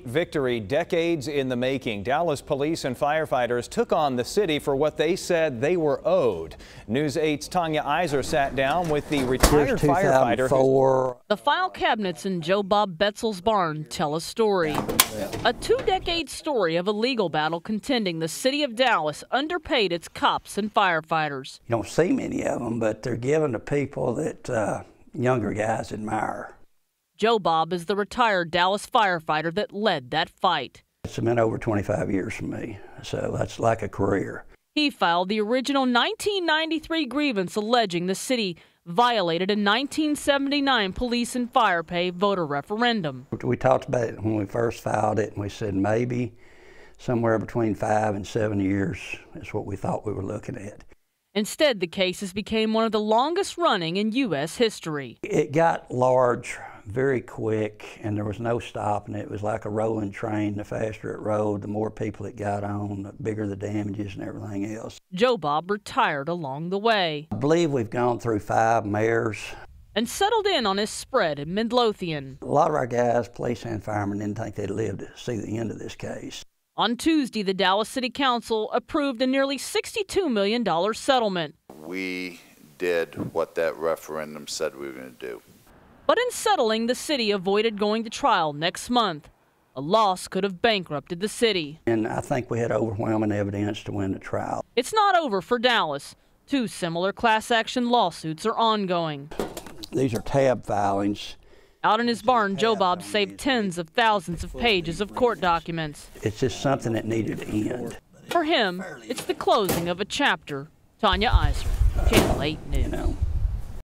victory decades in the making. Dallas police and firefighters took on the city for what they said they were owed. News 8's Tanya Iser sat down with the retired firefighter. The file cabinets in Joe Bob Betzel's barn tell a story. A two-decade story of a legal battle contending the city of Dallas underpaid its cops and firefighters. You don't see many of them, but they're given to people that uh, younger guys admire. Joe Bob is the retired Dallas firefighter that led that fight. It's been over 25 years for me, so that's like a career. He filed the original 1993 grievance alleging the city violated a 1979 police and fire pay voter referendum. We talked about it when we first filed it, and we said maybe somewhere between five and seven years is what we thought we were looking at. Instead, the cases became one of the longest running in U.S. history. It got large very quick, and there was no stopping it. It was like a rolling train. The faster it rode, the more people it got on, the bigger the damages and everything else. Joe Bob retired along the way. I believe we've gone through five mayors. And settled in on his spread in Midlothian. A lot of our guys, police and firemen, didn't think they'd live to see the end of this case. On Tuesday, the Dallas City Council approved a nearly $62 million settlement. We did what that referendum said we were going to do. But in settling, the city avoided going to trial next month. A loss could have bankrupted the city. And I think we had overwhelming evidence to win the trial. It's not over for Dallas. Two similar class action lawsuits are ongoing. These are tab filings. Out in his barn, Joe Bob saved tens of thousands of pages of court documents. It's just something that needed to end. For him, it's the closing of a chapter. Tanya Iser, Channel 8 News.